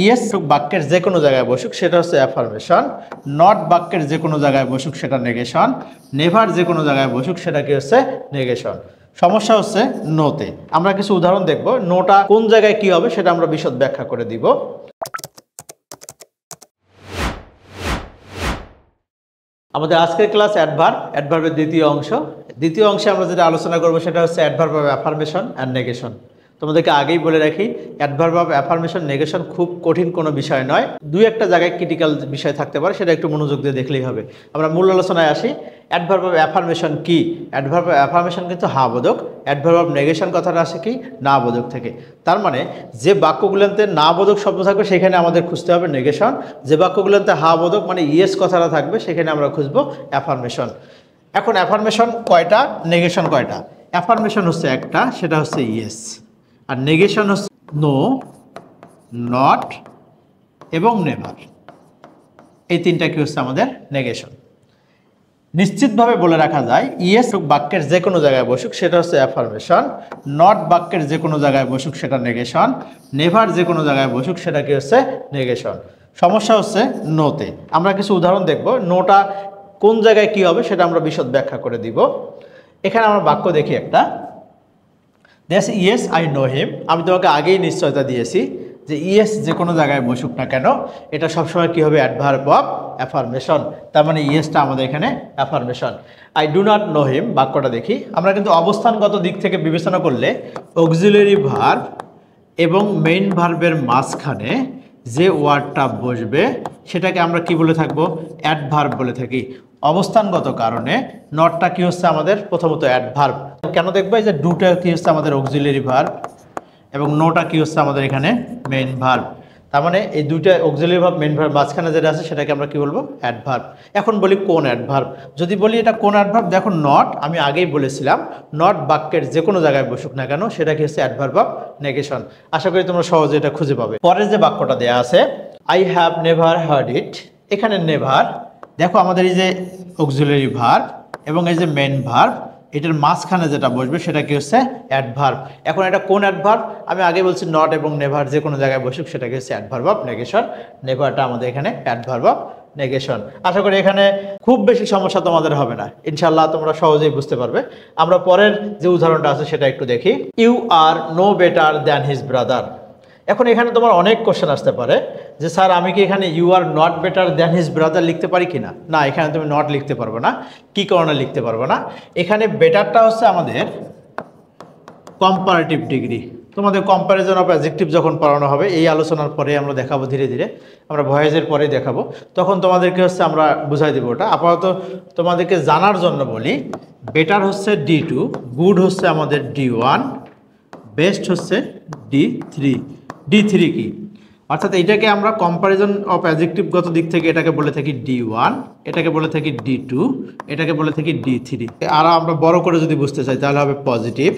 yes বাক্যের যে কোনো জায়গায় বসুক সেটা হচ্ছে অ্যাফার্মেশন নট বাক্যের যে কোনো জায়গায় বসুক সেটা নেগেশন নেভার যে কোনো জায়গায় বসুক সেটা কি হচ্ছে নেগেশন সমস্যা হচ্ছে নোতে আমরা কিছু উদাহরণ দেখব নোটা কোন জায়গায় কি হবে সেটা আমরা বিশদ ব্যাখ্যা করে দিব আমাদের আজকের ক্লাস অ্যাডভার অ্যাডভার্ভের দ্বিতীয় অংশ দ্বিতীয় অংশে আমরা যেটা আলোচনা করবো সেটা হচ্ছে অ্যাডভার্ভ অ্যাফার্মেশন অ্যান্ড নেগেশন তোমাদেরকে আগেই বলে রাখি অ্যাডভার্ব অফ অ্যাফার্মেশন নেগেশন খুব কঠিন কোনো বিষয় নয় দুই একটা জায়গায় ক্রিটিক্যাল বিষয় থাকতে পারে সেটা একটু মনোযোগ দিয়ে দেখলেই হবে আমরা মূল আলোচনায় আসি অ্যাডভার্ব অফ অ্যাফার্মেশন কী অ্যাডভার্ব অফ অ্যাফার্মেশন কিন্তু হা বোধক অ্যাডভার্ব অফ নেগেশন কথাটা আসে কি না বোধক থেকে তার মানে যে বাক্যগুলোতে না বোধক শব্দ থাকবে সেখানে আমাদের খুঁজতে হবে নেগেশন যে বাক্যগুলোতে হা বোধক মানে ইয়েস কথাটা থাকবে সেখানে আমরা খুঁজবো অ্যাফার্মেশন এখন অ্যাফার্মেশন কয়টা নেগেশন কয়টা অ্যাফার্মেশন হচ্ছে একটা সেটা হচ্ছে ইয়েস আর নেগেশন হচ্ছে নো নট এবং নেভার এই তিনটা কি হচ্ছে আমাদের নেগেশন নিশ্চিতভাবে বলে রাখা যায় ইয়েস বাক্যের যে কোনো জায়গায় বসুক সেটা হচ্ছে অ্যাফার্মেশন নট বাক্যের যে কোনো জায়গায় বসুক সেটা নেগেশন নেভার যে কোনো জায়গায় বসুক সেটা কি হচ্ছে নেগেশন সমস্যা হচ্ছে নোতে আমরা কিছু উদাহরণ দেখব নোটা কোন জায়গায় কি হবে সেটা আমরা বিশদ ব্যাখ্যা করে দিব এখানে আমরা বাক্য দেখি একটা that's yes I know him আমি তোমাকে আগেই নিশ্চয়তা দিয়েছি যে ইয়েস যে কোনো জায়গায় বসুক না কেন এটা সবসময় কী হবে অ্যাডভার্ব অফ অ্যাফার্মেশন তার মানে ইয়েসটা আমাদের এখানে affirmation I do not know him বাক্যটা দেখি আমরা কিন্তু অবস্থানগত দিক থেকে বিবেচনা করলে অক্সিলারি ভার্ভ এবং মেইন ভার্বের মাঝখানে যে ওয়ার্ডটা বসবে সেটাকে আমরা কি বলে থাকবো অ্যাডভার্ব বলে থাকি অবস্থানগত কারণে নটটা কি হচ্ছে আমাদের প্রথমত অ্যাডভার্ব কেন দেখবে যে ডুটা কি হচ্ছে আমাদের অক্সিলারি ভার্ব এবং নোটা কি হচ্ছে আমাদের এখানে মেইন ভার্ব তার মানে এই দুইটা অক্সিলারি ভার্ব মেন ভার্ব মাঝখানে যেটা আছে সেটাকে আমরা কি বলবো অ্যাডভার্ব এখন বলি কোন অ্যাডভার্ব যদি বলি এটা কোন অ্যাডভার্ব দেখো নট আমি আগেই বলেছিলাম নট বাক্যের যে কোনো জায়গায় বসুক না কেন সেটা কি হচ্ছে অ্যাডভার্ব অফ নেগেশন আশা করি তোমরা সহজে এটা খুঁজে পাবে পরের যে বাক্যটা দেয়া আছে I have never heard it এখানে নেভার দেখো আমাদের এই যে অক্সিলারি ভার্ব এবং এই যে মেন ভার্ব এটার মাঝখানে যেটা বসবে সেটা কি হচ্ছে অ্যাডভার্ভ এখন এটা কোন অ্যাডভার্ভ আমি আগে বলছি নট এবং নেভার যে কোনো জায়গায় বসুক সেটা কি হচ্ছে অ্যাডভার্ব অফ নেগেশন নেভারটা আমাদের এখানে অ্যাডভার্ব অফ নেগেশন আশা করি এখানে খুব বেশি সমস্যা তোমাদের হবে না ইনশাল্লাহ তোমরা সহজেই বুঝতে পারবে আমরা পরের যে উদাহরণটা আছে সেটা একটু দেখি you are no better than his brother এখন এখানে তোমার অনেক কোশ্চেন আসতে পারে যে স্যার আমি কি এখানে you are not better than his brother লিখতে পারি কি না না এখানে তুমি নট লিখতে পারবে না কী কারণে লিখতে পারবে না এখানে বেটারটা হচ্ছে আমাদের কম্পারেটিভ ডিগ্রি তোমাদের কম্প্যারিজন অফ অ্যাজেক্টিভ যখন পড়ানো হবে এই আলোচনার পরে আমরা দেখাবো ধীরে ধীরে আমরা ভয়েজের পরে দেখাবো তখন তোমাদেরকে হচ্ছে আমরা বুঝাই দেবো ওটা আপাতত তোমাদেরকে জানার জন্য বলি বেটার হচ্ছে ডি টু গুড হচ্ছে আমাদের ডি ওয়ান বেস্ট হচ্ছে ডি থ্রি ডি থ্রি কি অর্থাৎ এটাকে আমরা কম্পারিজন অফ অ্যাজেক্টিভগত দিক থেকে এটাকে বলে থাকি ডি ওয়ান এটাকে বলে থাকি ডি টু এটাকে বলে থাকি ডি থ্রি আর আমরা বড় করে যদি বুঝতে চাই তাহলে হবে পজিটিভ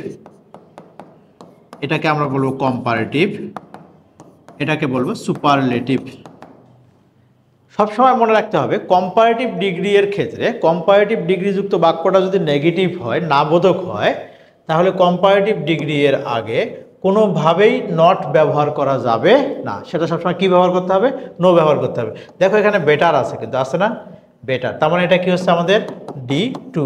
এটাকে আমরা বলবো কম্পারেটিভ এটাকে বলবো সুপারলেটিভ সবসময় মনে রাখতে হবে কম্পারেটিভ ডিগ্রি এর ক্ষেত্রে কম্পারেটিভ ডিগ্রিযুক্ত বাক্যটা যদি নেগেটিভ হয় নাবোধক হয় তাহলে কম্পারেটিভ ডিগ্রি এর আগে কোনোভাবেই নট ব্যবহার করা যাবে না সেটা সবসময় কী ব্যবহার করতে হবে নো ব্যবহার করতে হবে দেখো এখানে বেটার আছে কিন্তু আছে না বেটার তার মানে এটা কী হচ্ছে আমাদের ডি টু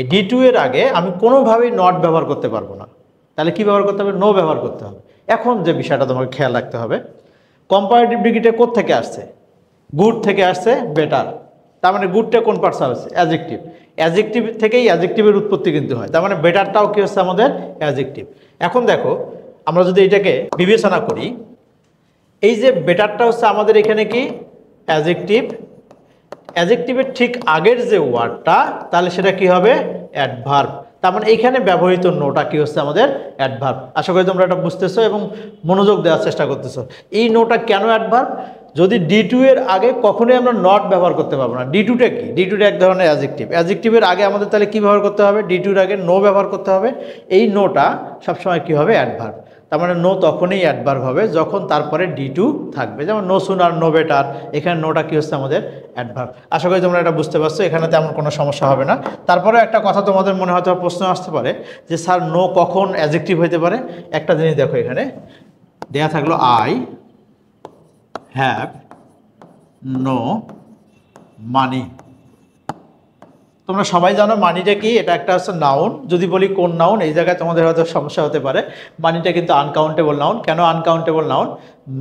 এই ডি টু এর আগে আমি কোনোভাবেই নট ব্যবহার করতে পারবো না তাহলে কী ব্যবহার করতে হবে নো ব্যবহার করতে হবে এখন যে বিষয়টা তোমাকে খেয়াল রাখতে হবে কম্পারেটিভ ডিগ্রিটা থেকে আসছে গুড থেকে আসছে বেটার তার মানে গুডটা কোন পার্টস আসছে অ্যাজেকটিভ অ্যাজেকটিভ থেকেই অ্যাজেকটিভের উৎপত্তি কিন্তু হয় তার মানে বেটারটাও কী হচ্ছে আমাদের অ্যাজেকটিভ এখন দেখো আমরা যদি এটাকে বিবেচনা করি এই যে বেটারটা হচ্ছে আমাদের এখানে কি অ্যাজেকটিভ অ্যাজেকটিভের ঠিক আগের যে ওয়ার্ডটা তাহলে সেটা কি হবে অ্যাডভার্ভ তার মানে এইখানে ব্যবহৃত নোটা কি হচ্ছে আমাদের অ্যাডভার্ভ আশা করি তোমরা এটা বুঝতেছো এবং মনোযোগ দেওয়ার চেষ্টা করতেছো এই নোটা কেন অ্যাডভার্ভ যদি ডি টু এর আগে কখনোই আমরা নট ব্যবহার করতে পারবো না ডি টুটা কি ডি টুটা এক ধরনের অ্যাজেকটিভ অ্যাজেকটিভের আগে আমাদের তাহলে কী ব্যবহার করতে হবে ডি টুর আগে নো ব্যবহার করতে হবে এই নোটা সবসময় কি হবে অ্যাডভার্ভ তার মানে নো তখনই অ্যাডভার্ব হবে যখন তারপরে ডি টু থাকবে যেমন নো সুনার নো বেটার এখানে নোটা কী হচ্ছে আমাদের অ্যাডভার্ব আশা করি তোমরা এটা বুঝতে পারছো এখানে তেমন কোনো সমস্যা হবে না তারপরে একটা কথা তোমাদের মনে হয়তো প্রশ্ন আসতে পারে যে স্যার নো কখন অ্যাজেক্টিভ হইতে পারে একটা জিনিস দেখো এখানে দেয়া থাকলো আই হ্যাভ নো মানি তোমরা সবাই জানো মানিটা কি এটা একটা হচ্ছে নাউন যদি বলি কোন নাউন এই জায়গায় তোমাদের হয়তো সমস্যা হতে পারে মানিটা কিন্তু আনকাউন্টেবল নাউন কেন আনকাউন্টেবল নাউন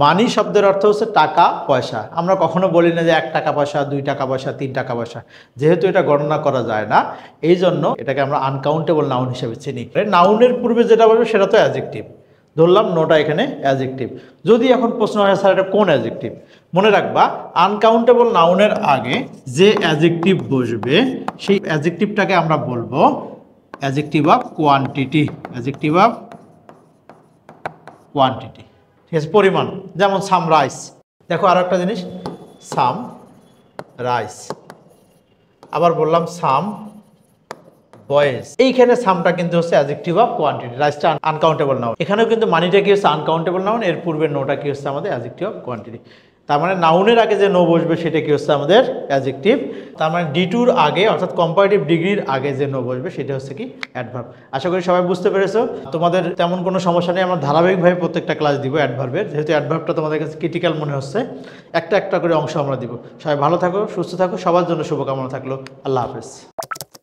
মানি শব্দের অর্থ হচ্ছে টাকা পয়সা আমরা কখনো বলি না যে এক টাকা পয়সা দুই টাকা পয়সা তিন টাকা পয়সা যেহেতু এটা গণনা করা যায় না এই জন্য এটাকে আমরা আনকাউন্টেবল নাউন হিসেবে চিনি নাউনের পূর্বে যেটা বলবো সেটা তো অ্যাজেক্টিভ ধরলাম নোটা এখানে অ্যাজেকটিভ যদি এখন প্রশ্ন হয় স্যার এটা কোন অ্যাজেকটিভ মনে রাখবা আনকাউন্টেবল নাউনের আগে যে অ্যাজেকটিভ বসবে সেই অ্যাজেকটিভটাকে আমরা বলবো adjective of quantity adjective of quantity ঠিক আছে পরিমাণ যেমন সাম রাইস দেখো আরো একটা জিনিস সাম রাইস আবার বললাম সাম বয়েস এইখানে সামটা কিন্তু হচ্ছে অ্যাজেক্টিভ অফ কোয়ান্টিটি লাস্টটা আনকাউন্টেবল নাউন এখানেও কিন্তু মানিটা কি হচ্ছে আনকাউন্টেবল নাউন এর পূর্বে নোটা কি হচ্ছে আমাদের অ্যাজেক্টিভ অফ কোয়ান্টিটি তার মানে নাউনের আগে যে নো বসবে সেটা কি হচ্ছে আমাদের অ্যাজেক্টিভ তার মানে ডি টুর আগে অর্থাৎ কম্পারেটিভ ডিগ্রির আগে যে নো বসবে সেটা হচ্ছে কি অ্যাডভার্ব আশা করি সবাই বুঝতে পেরেছো তোমাদের তেমন কোনো সমস্যা নেই আমরা ধারাবাহিকভাবে প্রত্যেকটা ক্লাস দিব অ্যাডভার্বের যেহেতু অ্যাডভার্বটা তোমাদের কাছে ক্রিটিক্যাল মনে হচ্ছে একটা একটা করে অংশ আমরা দিব সবাই ভালো থাকো সুস্থ থাকো সবার জন্য শুভকামনা থাকলো আল্লাহ হাফেজ